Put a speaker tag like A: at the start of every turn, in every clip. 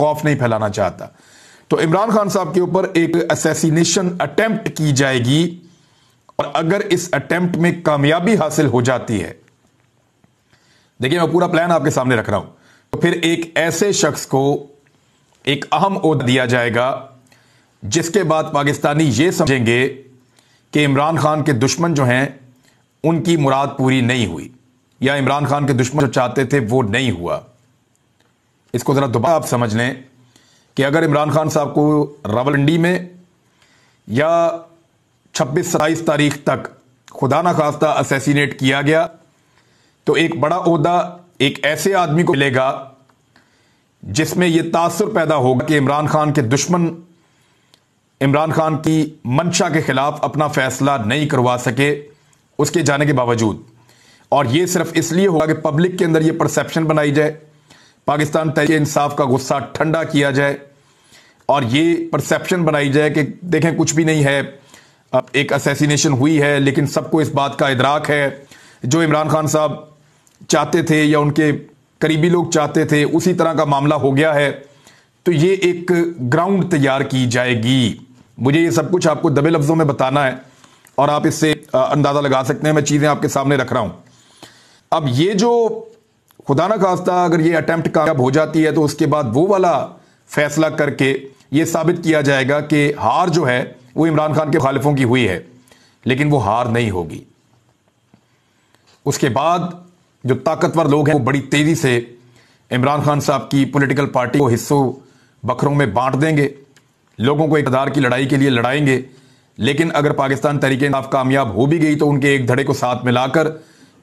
A: खौफ नहीं फैलाना चाहता तो इमरान खान साहब के ऊपर एक असैसिनेशन अटैम्प्ट की जाएगी और अगर इस अटैम्प्ट में कामयाबी हासिल हो जाती है देखिए मैं पूरा प्लान आपके सामने रख रहा हूं तो फिर एक ऐसे शख्स को एक अहम ओद दिया जाएगा जिसके बाद पाकिस्तानी ये समझेंगे कि इमरान खान के दुश्मन जो हैं उनकी मुराद पूरी नहीं हुई या इमरान खान के दुश्मन जो चाहते थे वो नहीं हुआ इसको ज़रा दोबारा आप समझ लें कि अगर इमरान खान साहब को रावलंडी में या छब्बीस सताईस तारीख तक खुदा न खास्ता असेसिनेट किया गया तो एक बड़ा अहदा एक ऐसे आदमी को मिलेगा जिसमें यह तासर पैदा होगा कि इमरान खान के दुश्मन इमरान खान की मंशा के खिलाफ अपना फैसला नहीं करवा सके उसके जाने के बावजूद और ये सिर्फ इसलिए होगा कि पब्लिक के अंदर ये परसेप्शन बनाई जाए पाकिस्तान तहरीक इंसाफ का गुस्सा ठंडा किया जाए और ये परसेप्शन बनाई जाए कि देखें कुछ भी नहीं है अब एक असेसिनेशन हुई है लेकिन सबको इस बात का इदराक है जो इमरान खान साहब चाहते थे या उनके करीबी लोग चाहते थे उसी तरह का मामला हो गया है तो ये एक ग्राउंड तैयार की जाएगी मुझे ये सब कुछ आपको दबे लफ्ज़ों में बताना है और आप इससे अंदाज़ा लगा सकते हैं मैं चीज़ें आपके सामने रख रहा हूं अब ये जो खुदा ना खास्ता अगर ये अटैम्प्ट कामयाब हो जाती है तो उसके बाद वो वाला फैसला करके ये साबित किया जाएगा कि हार जो है वो इमरान खान के खालिफों की हुई है लेकिन वो हार नहीं होगी उसके बाद जो ताकतवर लोग हैं वो बड़ी तेज़ी से इमरान खान साहब की पॉलिटिकल पार्टी को हिस्सों बकरों में बांट देंगे लोगों को इकदार की लड़ाई के लिए लड़ाएंगे लेकिन अगर पाकिस्तान तरीके साफ कामयाब हो भी गई तो उनके एक धड़े को साथ मिलाकर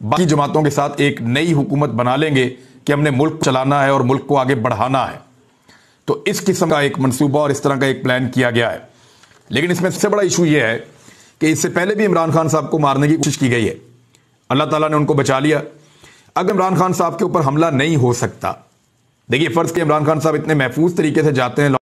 A: बाकी जमातों के साथ एक नई हुकूमत बना लेंगे कि हमने मुल्क चलाना है और मुल्क को आगे बढ़ाना है तो इस किस्म का एक मनसूबा और इस तरह का एक प्लान किया गया है लेकिन इसमें सबसे बड़ा इशू यह है कि इससे पहले भी इमरान खान साहब को मारने की कोशिश की गई है अल्लाह ताला ने उनको बचा लिया अगर इमरान खान साहब के ऊपर हमला नहीं हो सकता देखिए फर्ज के इमरान खान साहब इतने महफूज तरीके से जाते हैं